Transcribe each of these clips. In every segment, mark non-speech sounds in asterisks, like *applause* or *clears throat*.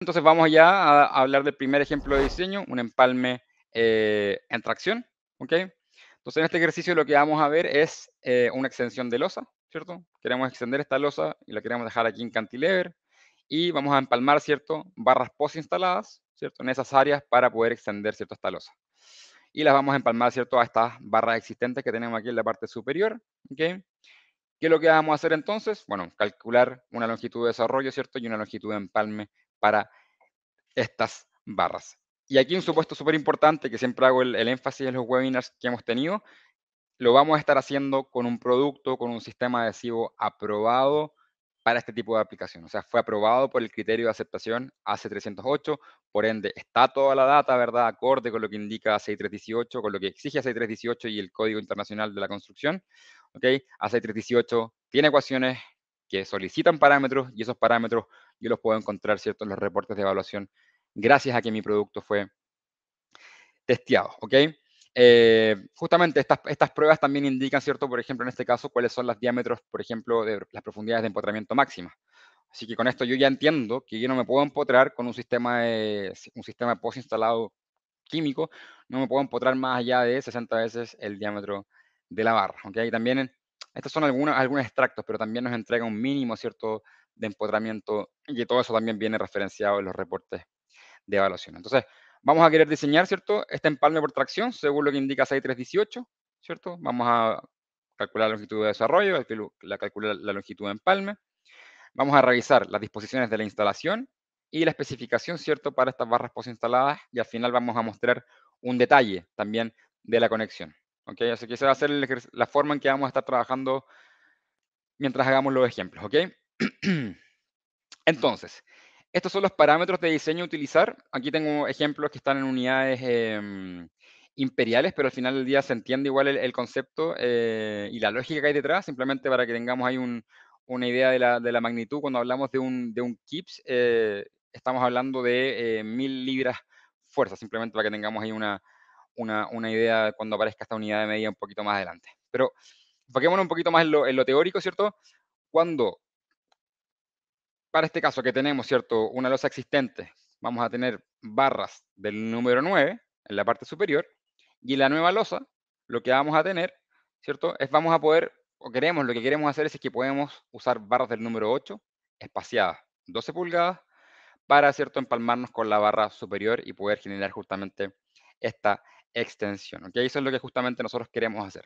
Entonces vamos ya a, hablar del primer ejemplo de diseño, un empalme eh, en tracción, ¿ok? Entonces en este ejercicio lo que vamos a ver es eh, una extensión de losa, ¿cierto? Queremos extender esta losa y la queremos dejar aquí en cantilever y vamos a empalmar, ¿cierto? Barras post instaladas, ¿cierto? En esas áreas para poder extender, ¿cierto? Esta losa. Y las vamos a empalmar, ¿cierto? A estas barras existentes que tenemos aquí en la parte superior, ¿ok? ¿Qué es lo que vamos a hacer entonces? Bueno, calcular una longitud de desarrollo, ¿cierto? Y una longitud de empalme para estas barras. Y aquí un supuesto súper importante que siempre hago el, énfasis en los webinars que hemos tenido, lo vamos a estar haciendo con un producto, con un sistema adhesivo aprobado para este tipo de aplicación. O sea, fue aprobado por el criterio de aceptación AC308, por ende está toda la data, ¿verdad?, acorde con lo que indica AC318, con lo que exige AC318 y el Código Internacional de la Construcción. ¿Ok? AC318 tiene ecuaciones que solicitan parámetros y esos parámetros yo los puedo encontrar, ¿cierto?, en los reportes de evaluación, gracias a que mi producto fue testeado, ¿ok? Eh, justamente estas, estas, pruebas también indican, ¿cierto? Por ejemplo, en este caso, cuáles son los diámetros, por ejemplo, de las profundidades de empotramiento máxima. Así que con esto yo ya entiendo que yo no me puedo empotrar con un sistema, de, un sistema post instalado químico, no me puedo empotrar más allá de 60 veces el diámetro de la barra. aunque también, estos son algunos, algunos extractos, pero también nos entrega un mínimo, ¿cierto?, de empoderamiento y todo eso también viene referenciado en los reportes de evaluación. Entonces, vamos a querer diseñar, ¿cierto? Este empalme por tracción, según lo que indica 6318, ¿cierto? Vamos a calcular la longitud de desarrollo, la, calcular la longitud de empalme. Vamos a revisar las disposiciones de la instalación y la especificación, ¿cierto? Para estas barras posinstaladas, y al final vamos a mostrar un detalle también de la conexión. ¿Ok? Así que esa va a ser la forma en que vamos a estar trabajando mientras hagamos los ejemplos, ¿ok? *clears throat* Entonces, estos son los parámetros de diseño a utilizar. Aquí tengo ejemplos que están en unidades em, imperiales, pero al final del día se entiende igual el, concepto eh, y la lógica que hay detrás, simplemente para que tengamos ahí una idea de la, magnitud. Cuando hablamos de un, KIPS, eh, estamos hablando de eh, mil libras fuerza, simplemente para que tengamos ahí una, idea cuando aparezca esta unidad de medida un poquito más adelante. Pero enfoquémonos un poquito más en lo, en lo teórico, ¿cierto? Cuando para este caso que tenemos, ¿cierto? Una losa existente, vamos a tener barras del número 9 en la parte superior y la nueva losa lo que vamos a tener, ¿cierto? Es vamos a poder, o queremos, lo que queremos hacer es que podemos usar barras del número 8 espaciadas 12 pulgadas para, ¿cierto?, empalmarnos con la barra superior y poder generar justamente esta extensión, Que Eso es lo que justamente nosotros queremos hacer,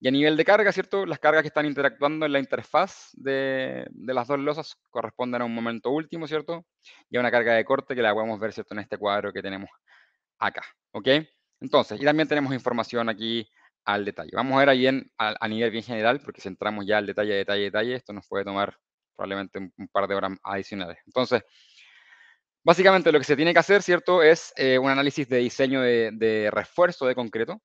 y a nivel de carga, ¿cierto? Las cargas que están interactuando en la interfaz de, las dos losas corresponden a un momento último, ¿cierto? Y a una carga de corte que la podemos ver, ¿cierto? En este cuadro que tenemos acá, ¿ok? Entonces, y también tenemos información aquí al detalle. Vamos a ver ahí a, nivel bien general, porque si entramos ya al detalle, detalle, detalle, esto nos puede tomar probablemente un, par de horas adicionales. Entonces, Básicamente lo que se tiene que hacer, ¿cierto? Es eh, un análisis de diseño de, de, refuerzo de concreto.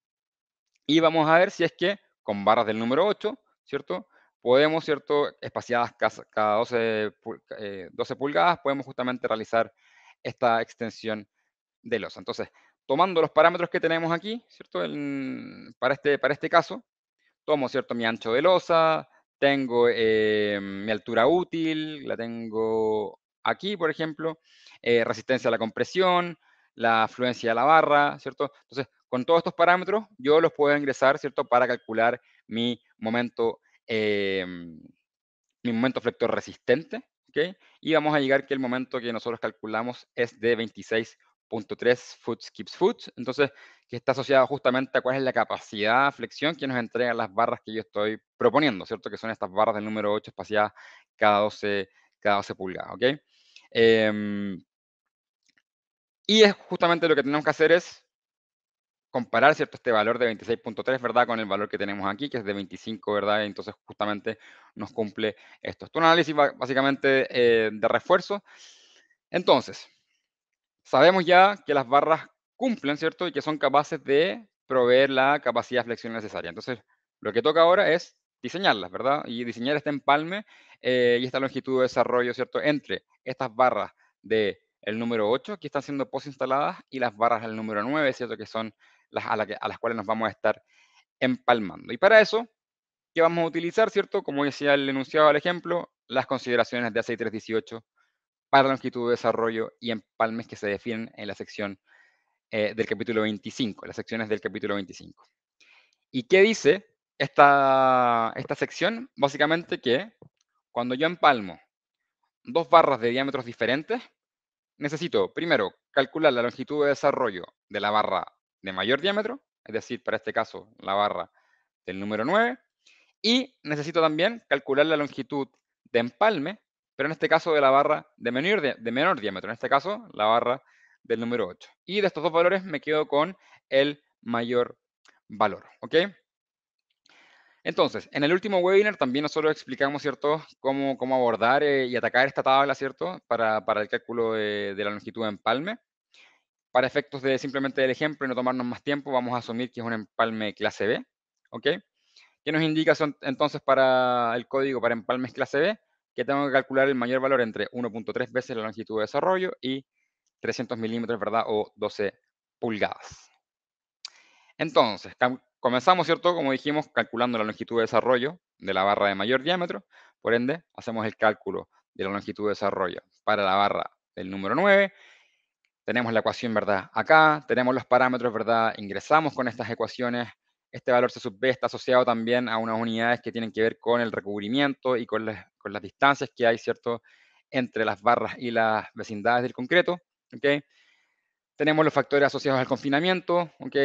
Y vamos a ver si es que con barras del número 8, ¿cierto? Podemos, ¿cierto? Espaciadas cada 12, eh, pulgadas, podemos justamente realizar esta extensión de losa. Entonces, tomando los parámetros que tenemos aquí, ¿cierto? para, este, para este caso, tomo, ¿cierto? Mi ancho de losa, tengo eh, mi altura útil, la tengo aquí, por ejemplo, eh, resistencia a la compresión, la afluencia de la barra, ¿cierto? Entonces, con todos estos parámetros, yo los puedo ingresar, ¿cierto? Para calcular mi momento, eh, momento flector resistente, ¿ok? Y vamos a llegar que el momento que nosotros calculamos es de 26.3 foot skips foot, entonces que está asociado justamente a cuál es la capacidad de flexión que nos entregan las barras que yo estoy proponiendo, ¿cierto? Que son estas barras del número 8 espaciadas cada 12, cada pulgadas, ¿ok? Em, y es justamente lo que tenemos que hacer es comparar, ¿cierto? Este valor de 26.3, ¿verdad? Con el valor que tenemos aquí, que es de 25, ¿verdad? Entonces, justamente nos cumple esto. Esto es un análisis básicamente eh, de refuerzo. Entonces, sabemos ya que las barras cumplen, ¿cierto? Y que son capaces de proveer la capacidad de flexión necesaria. Entonces, lo que toca ahora es diseñarlas, ¿verdad? Y diseñar este empalme eh, y esta longitud de desarrollo, ¿cierto? Entre estas barras de número 8, que están siendo post instaladas, y las barras del número 9, ¿cierto? Que son a, las cuales nos vamos a estar empalmando. Y para eso, ¿qué vamos a utilizar, cierto? Como decía el enunciado al ejemplo, las consideraciones de ACI 318 para longitud de desarrollo y empalmes que se definen en la sección eh, del capítulo 25, las secciones del capítulo 25. ¿Y qué dice esta, esta sección? Básicamente que cuando yo empalmo dos barras de diámetros diferentes, necesito primero calcular la longitud de desarrollo de la barra de mayor diámetro, es decir, para este caso, la barra del número 9. Y necesito también calcular la longitud de empalme, pero en este caso de la barra de menor, diámetro, en este caso, la barra del número 8. Y de estos dos valores me quedo con el mayor valor, ¿ok? Entonces, en el último webinar también nosotros explicamos, ¿cierto?, cómo, abordar eh, y atacar esta tabla, ¿cierto?, para, para el cálculo de, la longitud de empalme. Para efectos de simplemente el ejemplo y no tomarnos más tiempo, vamos a asumir que es un empalme clase B, ¿ok? ¿Qué nos indica entonces para el código para empalmes clase B? Que tengo que calcular el mayor valor entre 1.3 veces la longitud de desarrollo y 300 milímetros, ¿verdad? O 12 pulgadas. Entonces, comenzamos, ¿cierto? Como dijimos, calculando la longitud de desarrollo de la barra de mayor diámetro. Por ende, hacemos el cálculo de la longitud de desarrollo para la barra del número 9 tenemos la ecuación, ¿verdad? Acá tenemos los parámetros, ¿verdad? Ingresamos con estas ecuaciones. Este valor C sub B está asociado también a unas unidades que tienen que ver con el recubrimiento y con, con las distancias que hay, ¿cierto? Entre las barras y las vecindades del concreto, ¿ok? Tenemos los factores asociados al confinamiento, ¿ok?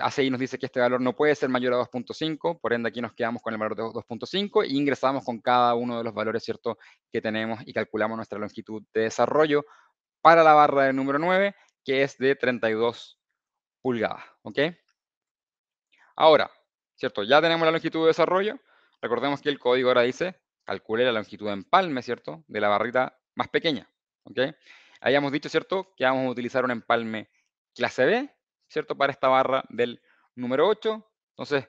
ACI eh, nos dice que este valor no puede ser mayor a 2.5, por ende aquí nos quedamos con el valor de 2.5 e ingresamos con cada uno de los valores, ¿cierto? Que tenemos y calculamos nuestra longitud de desarrollo para la barra del número 9, que es de 32 pulgadas. ¿Ok? Ahora, ¿cierto? Ya tenemos la longitud de desarrollo. Recordemos que el código ahora dice, calcule la longitud de empalme, ¿cierto? De la barrita más pequeña. ¿Ok? Habíamos dicho, ¿cierto? Que vamos a utilizar un empalme clase B, ¿cierto? Para esta barra del número 8. Entonces,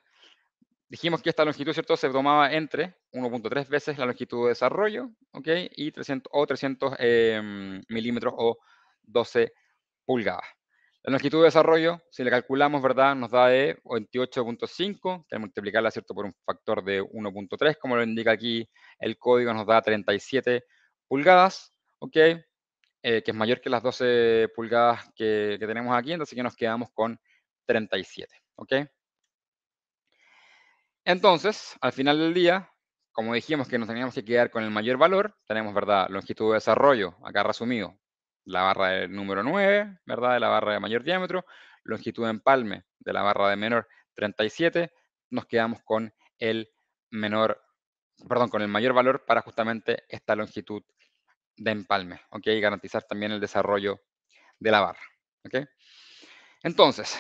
Dijimos que esta longitud, ¿cierto?, se tomaba entre 1.3 veces la longitud de desarrollo, ¿ok? Y 300, o 300 em, milímetros o 12 pulgadas. La longitud de desarrollo, si la calculamos, ¿verdad? Nos da de 28.5, que multiplicarla, ¿cierto?, por un factor de 1.3, como lo indica aquí el código, nos da 37 pulgadas, ¿ok? Eh, que es mayor que las 12 pulgadas que, que tenemos aquí, entonces que nos quedamos con 37, ¿ok? Entonces, al final del día, como dijimos que nos teníamos que quedar con el mayor valor, tenemos, ¿verdad? Longitud de desarrollo, acá resumido, la barra del número 9, ¿verdad? De la barra de mayor diámetro, longitud de empalme de la barra de menor 37, nos quedamos con el menor, perdón, con el mayor valor para justamente esta longitud de empalme, ¿ok? Y garantizar también el desarrollo de la barra, ¿ok? Entonces,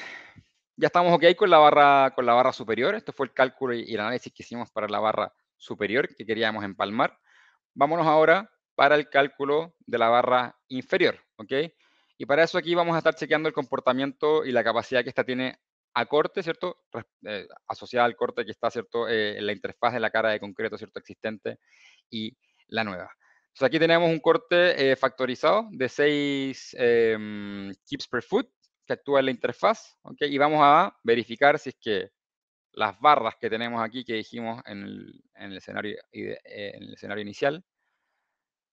ya estamos ok con la barra, con la barra superior. Este fue el cálculo y el análisis que hicimos para la barra superior que queríamos empalmar. Vámonos ahora para el cálculo de la barra inferior, ¿ok? Y para eso aquí vamos a estar chequeando el comportamiento y la capacidad que esta tiene a corte, ¿cierto? Eh, asociada al corte que está, ¿cierto? Eh, en la interfaz de la cara de concreto, ¿cierto? Existente y la nueva. Entonces aquí tenemos un corte eh, factorizado de 6 em, kips per foot, que actúa en la interfaz, ¿ok? Y vamos a verificar si es que las barras que tenemos aquí que dijimos en el, eh, escenario, inicial,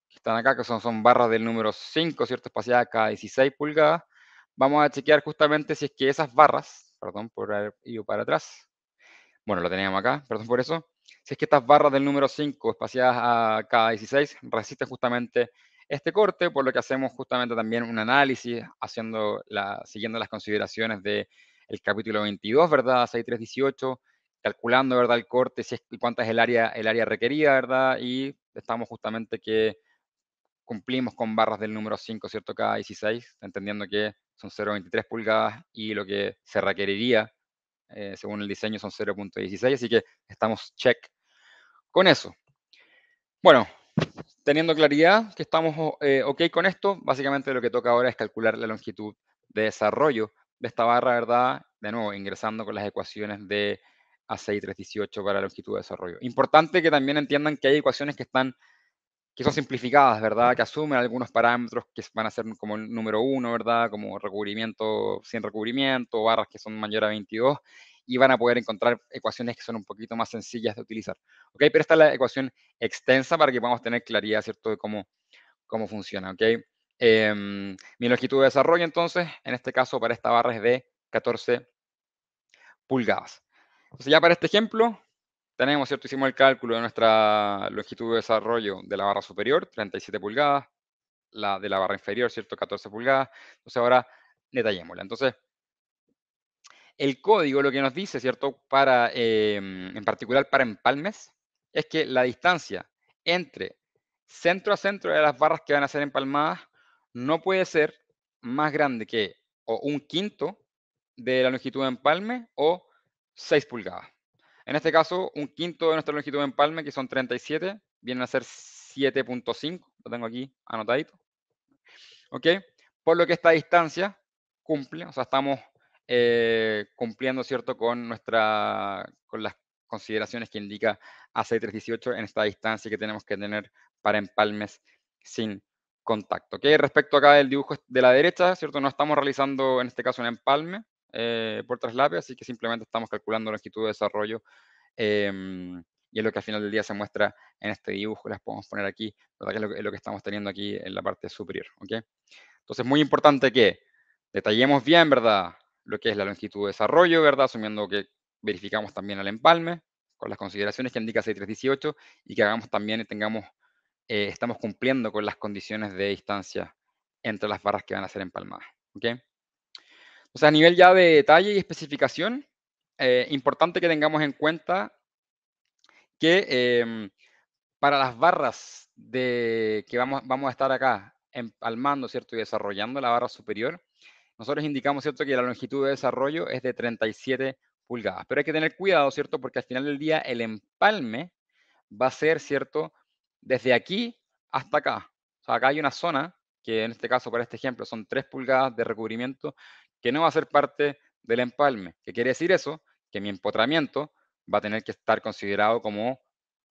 que están acá, que son, son barras del número 5, ¿cierto? Espaciadas cada 16 pulgadas. Vamos a chequear justamente si es que esas barras, perdón por haber ido para atrás, bueno, lo teníamos acá, perdón por eso, si es que estas barras del número 5 espaciadas a cada 16 resisten justamente este corte, por lo que hacemos justamente también un análisis, haciendo la, siguiendo las consideraciones del el capítulo 22, ¿verdad? 6318, calculando, ¿verdad? El corte, si es, es el área, el área requerida, ¿verdad? Y estamos justamente que cumplimos con barras del número 5, ¿cierto? Cada 16, entendiendo que son 0,23 pulgadas y lo que se requeriría, eh, según el diseño, son 0.16, así que estamos check con eso. Bueno, Teniendo claridad que estamos eh, ok con esto, básicamente lo que toca ahora es calcular la longitud de desarrollo de esta barra, ¿verdad? De nuevo, ingresando con las ecuaciones de a 6318 para la longitud de desarrollo. Importante que también entiendan que hay ecuaciones que están que son simplificadas, ¿verdad? Que asumen algunos parámetros que van a ser como el número uno, ¿verdad? Como recubrimiento sin recubrimiento, barras que son mayor a 22, y van a poder encontrar ecuaciones que son un poquito más sencillas de utilizar. Pero esta es la ecuación extensa para que podamos tener claridad, ¿cierto?, de cómo, cómo funciona. Em, mi longitud de desarrollo, entonces, en este caso para esta barra es de 14 pulgadas. Entonces, ya para este ejemplo, tenemos, ¿cierto? Hicimos el cálculo de nuestra longitud de desarrollo de la barra superior, 37 pulgadas, la de la barra inferior, ¿cierto? 14 pulgadas. Entonces, ahora detallémosla. Entonces, el código lo que nos dice, ¿cierto? Para, em, en particular para empalmes, es que la distancia entre centro a centro de las barras que van a ser empalmadas no puede ser más grande que un quinto de la longitud de empalme o 6 pulgadas. En este caso, un quinto de nuestra longitud de empalme, que son 37, vienen a ser 7.5, lo tengo aquí anotadito. ¿Ok? Por lo que esta distancia cumple, o sea, estamos eh, cumpliendo, ¿cierto?, con, nuestra, con las consideraciones que indica AC318 en esta distancia que tenemos que tener para empalmes sin contacto. Que Respecto acá del dibujo de la derecha, ¿cierto? No estamos realizando en este caso un empalme eh, por traslape, así que simplemente estamos calculando la longitud de desarrollo em, y es lo que al final del día se muestra en este dibujo, las podemos poner aquí, que es lo, que estamos teniendo aquí en la parte superior, ¿ok? Entonces, muy importante que detallemos bien, ¿verdad? lo que es la longitud de desarrollo, ¿verdad? Asumiendo que verificamos también el empalme con las consideraciones que indica 6318 y que hagamos también y tengamos, eh, estamos cumpliendo con las condiciones de distancia entre las barras que van a ser empalmadas. ¿ok? Entonces, a nivel ya de detalle y especificación, eh, importante que tengamos en cuenta que em, para las barras de, que vamos, vamos a estar acá empalmando, ¿cierto? Y desarrollando la barra superior, nosotros indicamos, ¿cierto?, que la longitud de desarrollo es de 37 pulgadas. Pero hay que tener cuidado, ¿cierto?, porque al final del día el empalme va a ser, ¿cierto?, desde aquí hasta acá. O sea, acá hay una zona, que en este caso, para este ejemplo, son 3 pulgadas de recubrimiento, que no va a ser parte del empalme. ¿Qué quiere decir eso? Que mi empotramiento va a tener que estar considerado como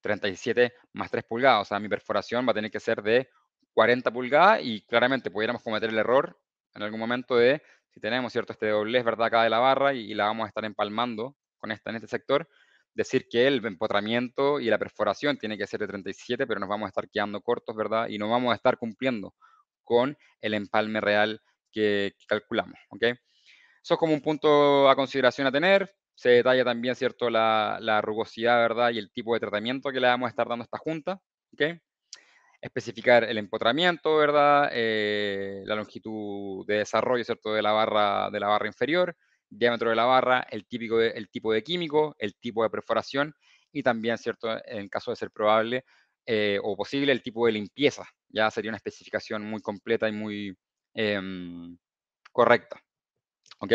37 más 3 pulgadas. O sea, mi perforación va a tener que ser de 40 pulgadas y claramente pudiéramos cometer el error en algún momento de si tenemos, ¿cierto? Este doblez, ¿verdad? Acá de la barra y, la vamos a estar empalmando con esta en este sector. Decir que el empotramiento y la perforación tiene que ser de 37, pero nos vamos a estar quedando cortos, ¿verdad? Y no vamos a estar cumpliendo con el empalme real que, calculamos, ¿ok? Eso es como un punto a consideración a tener. Se detalla también, ¿cierto?, la, la rugosidad, ¿verdad? Y el tipo de tratamiento que le vamos a estar dando a esta junta, ¿ok? especificar el empotramiento, ¿verdad? Eh, la longitud de desarrollo, ¿cierto? De la barra, de la barra inferior, diámetro de la barra, el, típico tipo de químico, el tipo de perforación y también, ¿cierto? En caso de ser probable eh, o posible, el tipo de limpieza. Ya sería una especificación muy completa y muy em, correcta. ¿Ok?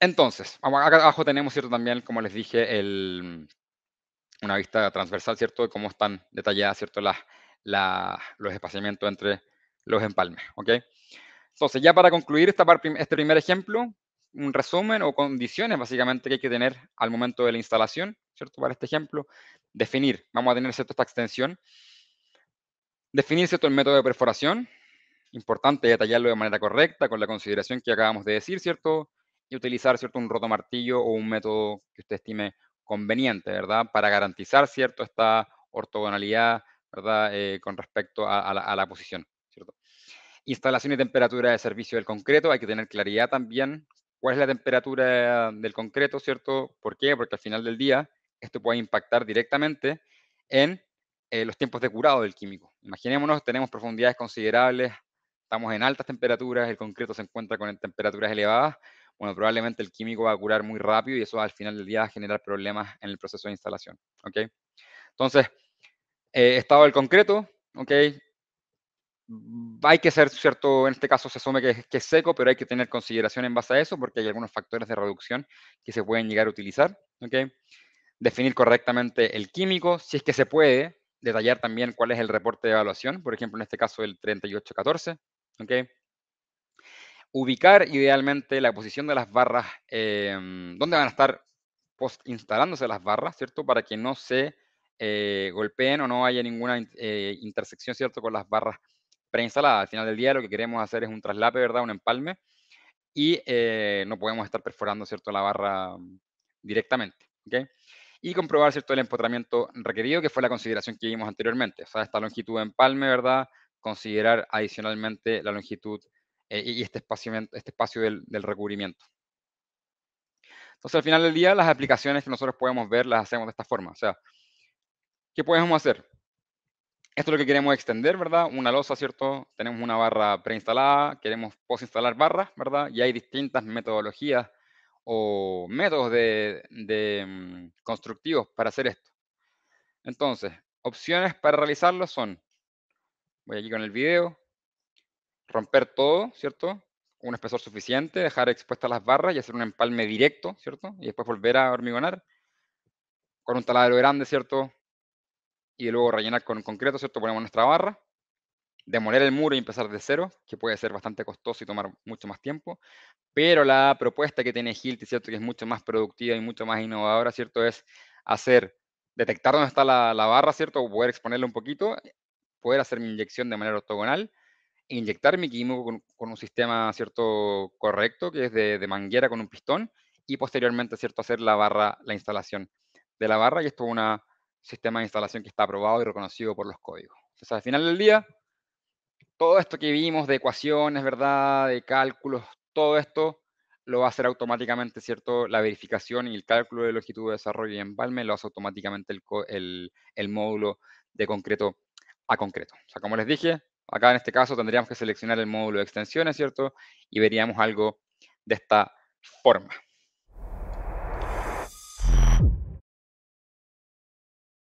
Entonces, acá abajo tenemos, ¿cierto? También, como les dije, el, una vista transversal, ¿cierto?, de cómo están detalladas, ¿cierto?, los espaciamientos entre los empalmes, ¿ok? Entonces, ya para concluir esta este primer ejemplo, un resumen o condiciones básicamente que hay que tener al momento de la instalación, ¿cierto? Para este ejemplo, definir, vamos a tener ¿cierto? esta extensión, definir ¿cierto? el método de perforación, importante detallarlo de manera correcta con la consideración que acabamos de decir, ¿cierto? Y utilizar, ¿cierto? Un roto martillo o un método que usted estime conveniente, ¿verdad? Para garantizar, ¿cierto?, esta ortogonalidad, ¿verdad?, eh, con respecto a, la, posición, ¿cierto? Instalación y temperatura de servicio del concreto, hay que tener claridad también cuál es la temperatura del concreto, ¿cierto? ¿Por qué? Porque al final del día esto puede impactar directamente en eh, los tiempos de curado del químico. Imaginémonos, tenemos profundidades considerables, estamos en altas temperaturas, el concreto se encuentra con temperaturas elevadas, bueno, probablemente el químico va a curar muy rápido y eso al final del día va a generar problemas en el proceso de instalación, ¿ok? Entonces, eh, estado del concreto, ¿ok? Mm, hay que ser cierto, en este caso se asume que, que, es seco, pero hay que tener consideración en base a eso porque hay algunos factores de reducción que se pueden llegar a utilizar, ¿ok? Definir correctamente el químico, si es que se puede, detallar también cuál es el reporte de evaluación, por ejemplo, en este caso el 3814, ¿ok? ubicar idealmente la posición de las barras, eh, dónde van a estar instalándose las barras, ¿cierto? Para que no se eh, golpeen o no haya ninguna eh, intersección, ¿cierto? Con las barras preinstaladas. Al final del día lo que queremos hacer es un traslape, ¿verdad? Un empalme. Y eh, no podemos estar perforando, ¿cierto? La barra directamente, ¿ok? Y comprobar, ¿cierto? El empotramiento requerido, que fue la consideración que vimos anteriormente. O esta longitud de empalme, ¿verdad? Considerar adicionalmente la longitud eh, y este espacio, este espacio del, recubrimiento. Entonces, al final del día, las aplicaciones que nosotros podemos ver las hacemos de esta forma. O sea, ¿qué podemos hacer? Esto es lo que queremos extender, ¿verdad? Una losa, ¿cierto? Tenemos una barra preinstalada, queremos postinstalar barras, ¿verdad? Y hay distintas metodologías o métodos de, mm, constructivos para hacer esto. Entonces, opciones para realizarlo son, voy aquí con el video, romper todo, ¿cierto? Un espesor suficiente, dejar expuestas las barras y hacer un empalme directo, ¿cierto? Y después volver a hormigonar con un taladro grande, ¿cierto? Y luego rellenar con concreto, ¿cierto? Ponemos nuestra barra, demoler el muro y empezar de cero, que puede ser bastante costoso y tomar mucho más tiempo. Pero la propuesta que tiene Hilti, ¿cierto? Que es mucho más productiva y mucho más innovadora, ¿cierto? Es hacer, detectar dónde está la, la barra, ¿cierto? O poder exponerla un poquito, poder hacer mi inyección de manera ortogonal inyectar mi quimo con, un sistema cierto correcto, que es de, manguera con un pistón, y posteriormente cierto hacer la barra, la instalación de la barra, y esto es un sistema de instalación que está aprobado y reconocido por los códigos. al final del día, todo esto que vimos de ecuaciones, ¿verdad? De cálculos, todo esto lo va a hacer automáticamente, ¿cierto? La verificación y el cálculo de longitud de desarrollo y embalme lo hace automáticamente el, módulo de concreto a concreto. O sea, como les dije, Acá en este caso tendríamos que seleccionar el módulo de extensiones, ¿cierto? Y veríamos algo de esta forma.